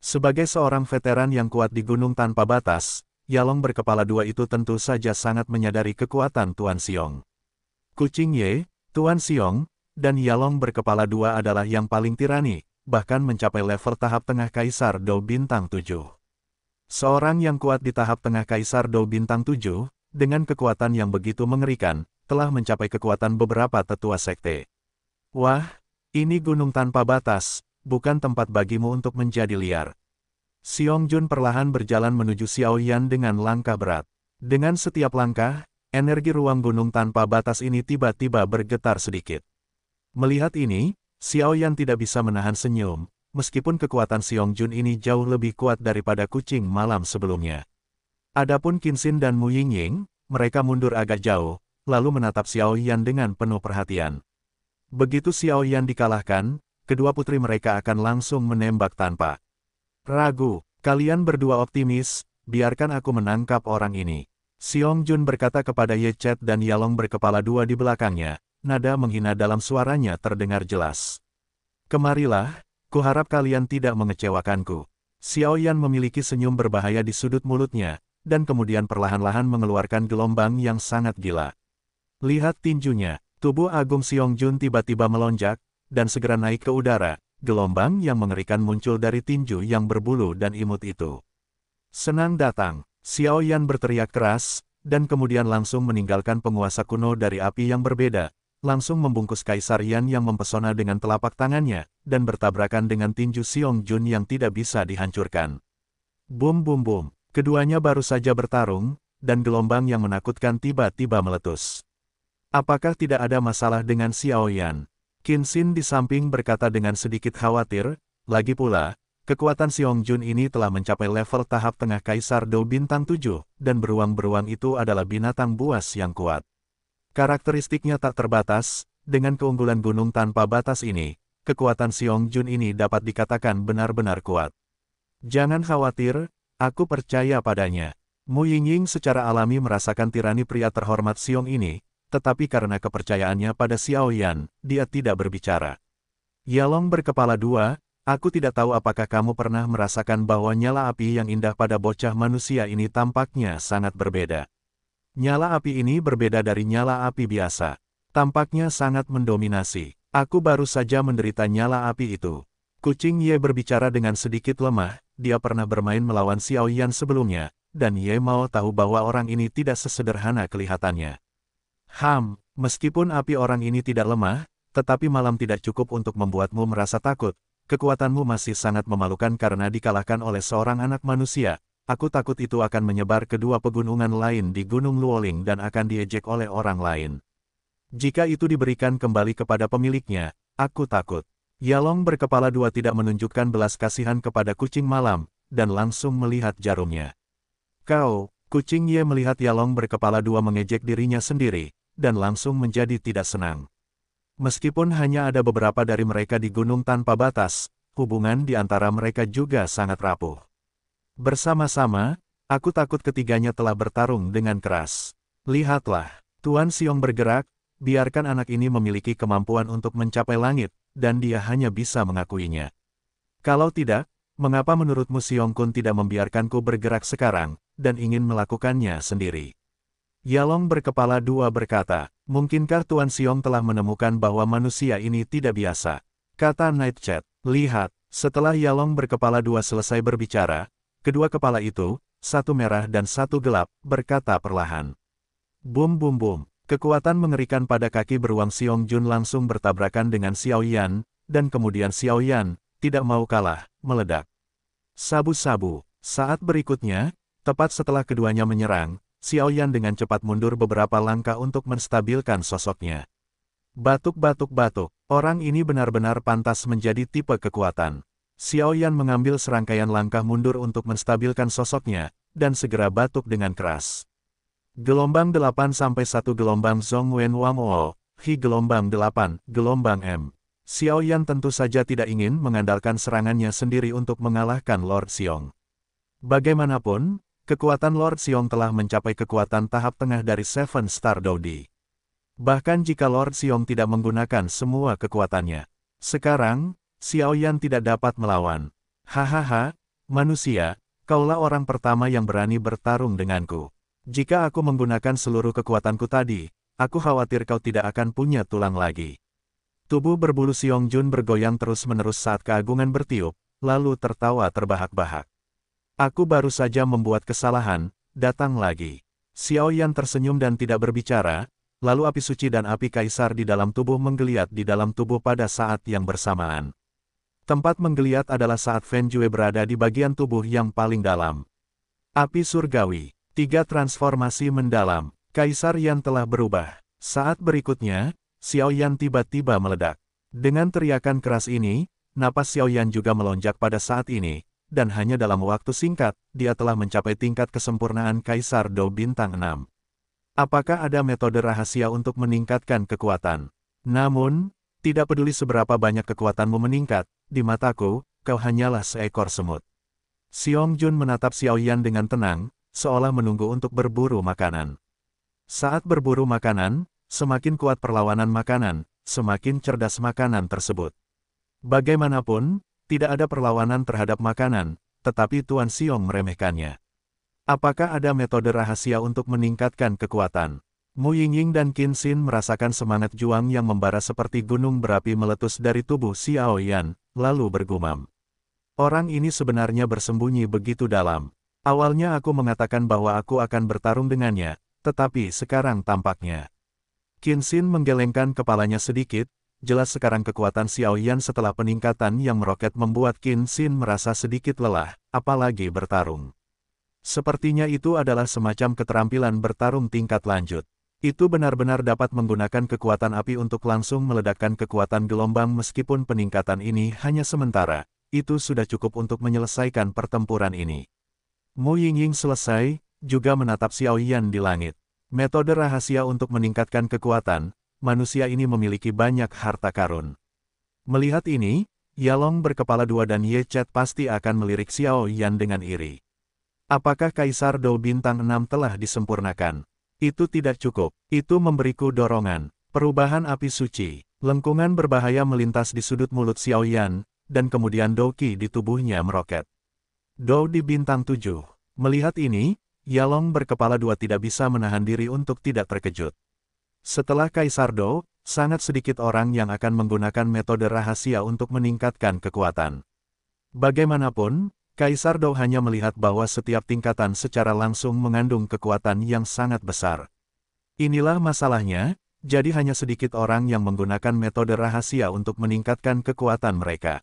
Sebagai seorang veteran yang kuat di gunung tanpa batas, Yalong berkepala dua itu tentu saja sangat menyadari kekuatan Tuan Xiong. Kucing Ye, Tuan Xiong, dan Yalong berkepala dua adalah yang paling tirani, bahkan mencapai level tahap tengah Kaisar Dou Bintang 7. Seorang yang kuat di tahap tengah Kaisar Dou Bintang 7, dengan kekuatan yang begitu mengerikan, telah mencapai kekuatan beberapa tetua sekte. Wah, ini gunung tanpa batas, bukan tempat bagimu untuk menjadi liar. Xiong Jun perlahan berjalan menuju Xiao Yan dengan langkah berat. Dengan setiap langkah, energi ruang gunung tanpa batas ini tiba-tiba bergetar sedikit. Melihat ini, Xiao Yan tidak bisa menahan senyum, meskipun kekuatan Xiong Jun ini jauh lebih kuat daripada kucing malam sebelumnya. Adapun Kinsin dan Mu Ying, mereka mundur agak jauh, lalu menatap Xiao Yan dengan penuh perhatian. Begitu Xiao Yan dikalahkan, kedua putri mereka akan langsung menembak tanpa ragu. Kalian berdua optimis, biarkan aku menangkap orang ini. Xiong Jun berkata kepada Ye Chet dan Yalong berkepala dua di belakangnya, nada menghina dalam suaranya terdengar jelas. Kemarilah, kuharap kalian tidak mengecewakanku. Xiao Yan memiliki senyum berbahaya di sudut mulutnya, dan kemudian perlahan-lahan mengeluarkan gelombang yang sangat gila. Lihat tinjunya, tubuh Agung Xiong-jun tiba-tiba melonjak, dan segera naik ke udara, gelombang yang mengerikan muncul dari tinju yang berbulu dan imut itu. Senang datang, Xiao Yan berteriak keras, dan kemudian langsung meninggalkan penguasa kuno dari api yang berbeda, langsung membungkus Kaisar Yan yang mempesona dengan telapak tangannya, dan bertabrakan dengan tinju Xiong Jun yang tidak bisa dihancurkan. Bum bum bum, keduanya baru saja bertarung, dan gelombang yang menakutkan tiba-tiba meletus. Apakah tidak ada masalah dengan Xiao Yan? Qin Xin di samping berkata dengan sedikit khawatir, lagi pula, kekuatan Xiong Jun ini telah mencapai level tahap tengah Kaisar Dou Bintang 7, dan beruang-beruang itu adalah binatang buas yang kuat. Karakteristiknya tak terbatas, dengan keunggulan gunung tanpa batas ini, kekuatan Xiong-jun ini dapat dikatakan benar-benar kuat. Jangan khawatir, aku percaya padanya. Mu Yingying secara alami merasakan tirani pria terhormat Xiong ini, tetapi karena kepercayaannya pada Xiao Yan, dia tidak berbicara. Yalong berkepala dua, aku tidak tahu apakah kamu pernah merasakan bahwa nyala api yang indah pada bocah manusia ini tampaknya sangat berbeda. Nyala api ini berbeda dari nyala api biasa. Tampaknya sangat mendominasi. Aku baru saja menderita nyala api itu. Kucing Ye berbicara dengan sedikit lemah, dia pernah bermain melawan Xiao Yan sebelumnya, dan Ye mau tahu bahwa orang ini tidak sesederhana kelihatannya. Ham, meskipun api orang ini tidak lemah, tetapi malam tidak cukup untuk membuatmu merasa takut, kekuatanmu masih sangat memalukan karena dikalahkan oleh seorang anak manusia, Aku takut itu akan menyebar ke dua pegunungan lain di Gunung Luoling dan akan diejek oleh orang lain. Jika itu diberikan kembali kepada pemiliknya, aku takut. Yalong berkepala dua tidak menunjukkan belas kasihan kepada kucing malam, dan langsung melihat jarumnya. Kau, kucing Ye melihat Yalong berkepala dua mengejek dirinya sendiri, dan langsung menjadi tidak senang. Meskipun hanya ada beberapa dari mereka di gunung tanpa batas, hubungan di antara mereka juga sangat rapuh. Bersama-sama, aku takut ketiganya telah bertarung dengan keras. Lihatlah, Tuan Siong bergerak, biarkan anak ini memiliki kemampuan untuk mencapai langit, dan dia hanya bisa mengakuinya. Kalau tidak, mengapa menurutmu Siong Kun tidak membiarkanku bergerak sekarang, dan ingin melakukannya sendiri? Yalong berkepala dua berkata, mungkinkah Tuan Siong telah menemukan bahwa manusia ini tidak biasa? Kata Night chat. lihat, setelah Yalong berkepala dua selesai berbicara, Kedua kepala itu, satu merah dan satu gelap, berkata perlahan. Bum bum bum. Kekuatan mengerikan pada kaki beruang Xiong Jun langsung bertabrakan dengan Xiao Yan, dan kemudian Xiao Yan, tidak mau kalah, meledak. Sabu-sabu. Saat berikutnya, tepat setelah keduanya menyerang, Xiao Yan dengan cepat mundur beberapa langkah untuk menstabilkan sosoknya. Batuk-batuk-batuk, orang ini benar-benar pantas menjadi tipe kekuatan. Xiao Yan mengambil serangkaian langkah mundur untuk menstabilkan sosoknya, dan segera batuk dengan keras. Gelombang 8-1 gelombang Wen Wang Wo, Hi gelombang 8, gelombang M. Xiao Yan tentu saja tidak ingin mengandalkan serangannya sendiri untuk mengalahkan Lord Xiong. Bagaimanapun, kekuatan Lord Xiong telah mencapai kekuatan tahap tengah dari Seven Star Dodi. Bahkan jika Lord Xiong tidak menggunakan semua kekuatannya. Sekarang, Xiaoyan tidak dapat melawan. Hahaha, manusia, kaulah orang pertama yang berani bertarung denganku. Jika aku menggunakan seluruh kekuatanku tadi, aku khawatir kau tidak akan punya tulang lagi. Tubuh berbulu Siong Jun bergoyang terus-menerus saat keagungan bertiup, lalu tertawa terbahak-bahak. Aku baru saja membuat kesalahan, datang lagi. Xiao Yan tersenyum dan tidak berbicara, lalu api suci dan api kaisar di dalam tubuh menggeliat di dalam tubuh pada saat yang bersamaan. Tempat menggeliat adalah saat Feng Jue berada di bagian tubuh yang paling dalam. Api surgawi. Tiga transformasi mendalam. Kaisar yang telah berubah. Saat berikutnya, Xiao Yan tiba-tiba meledak. Dengan teriakan keras ini, napas Xiao Yan juga melonjak pada saat ini, dan hanya dalam waktu singkat, dia telah mencapai tingkat kesempurnaan Kaisar Dou Bintang 6. Apakah ada metode rahasia untuk meningkatkan kekuatan? Namun, tidak peduli seberapa banyak kekuatanmu meningkat, di mataku, kau hanyalah seekor semut. Xiong Jun menatap Xiao Yan dengan tenang, seolah menunggu untuk berburu makanan. Saat berburu makanan, semakin kuat perlawanan makanan, semakin cerdas makanan tersebut. Bagaimanapun, tidak ada perlawanan terhadap makanan, tetapi Tuan Xiong meremehkannya. Apakah ada metode rahasia untuk meningkatkan kekuatan? Mu Yingying dan Qin Xin merasakan semangat juang yang membara seperti gunung berapi meletus dari tubuh Xiao Yan, lalu bergumam. Orang ini sebenarnya bersembunyi begitu dalam. Awalnya aku mengatakan bahwa aku akan bertarung dengannya, tetapi sekarang tampaknya. Qin Xin menggelengkan kepalanya sedikit, jelas sekarang kekuatan Xiao Yan setelah peningkatan yang meroket membuat Qin Xin merasa sedikit lelah, apalagi bertarung. Sepertinya itu adalah semacam keterampilan bertarung tingkat lanjut. Itu benar-benar dapat menggunakan kekuatan api untuk langsung meledakkan kekuatan gelombang meskipun peningkatan ini hanya sementara, itu sudah cukup untuk menyelesaikan pertempuran ini. Mu Yingying selesai, juga menatap Xiao Yan di langit. Metode rahasia untuk meningkatkan kekuatan, manusia ini memiliki banyak harta karun. Melihat ini, Yalong berkepala dua dan Ye Chet pasti akan melirik Xiao Yan dengan iri. Apakah Kaisar Dou Bintang 6 telah disempurnakan? Itu tidak cukup. Itu memberiku dorongan. Perubahan api suci. Lengkungan berbahaya melintas di sudut mulut Xiaoyan, dan kemudian Dou Qi di tubuhnya meroket. Dou di bintang tujuh. Melihat ini, Yalong berkepala dua tidak bisa menahan diri untuk tidak terkejut. Setelah Kaisar Dou, sangat sedikit orang yang akan menggunakan metode rahasia untuk meningkatkan kekuatan. Bagaimanapun, Kaisar Dou hanya melihat bahwa setiap tingkatan secara langsung mengandung kekuatan yang sangat besar. Inilah masalahnya, jadi hanya sedikit orang yang menggunakan metode rahasia untuk meningkatkan kekuatan mereka.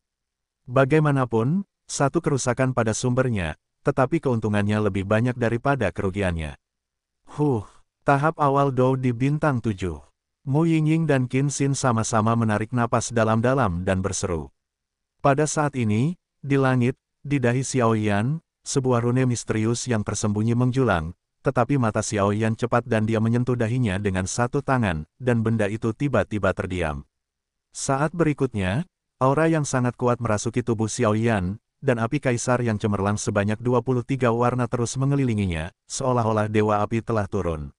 Bagaimanapun, satu kerusakan pada sumbernya, tetapi keuntungannya lebih banyak daripada kerugiannya. Huh, tahap awal Dou di bintang 7. Mu Yingying dan Qin Xin sama-sama menarik napas dalam-dalam dan berseru. Pada saat ini, di langit, di dahi Xiaoyan, sebuah rune misterius yang tersembunyi menjulang, tetapi mata Xiaoyan cepat dan dia menyentuh dahinya dengan satu tangan, dan benda itu tiba-tiba terdiam. Saat berikutnya, aura yang sangat kuat merasuki tubuh Xiaoyan, dan api kaisar yang cemerlang sebanyak 23 warna terus mengelilinginya, seolah-olah dewa api telah turun.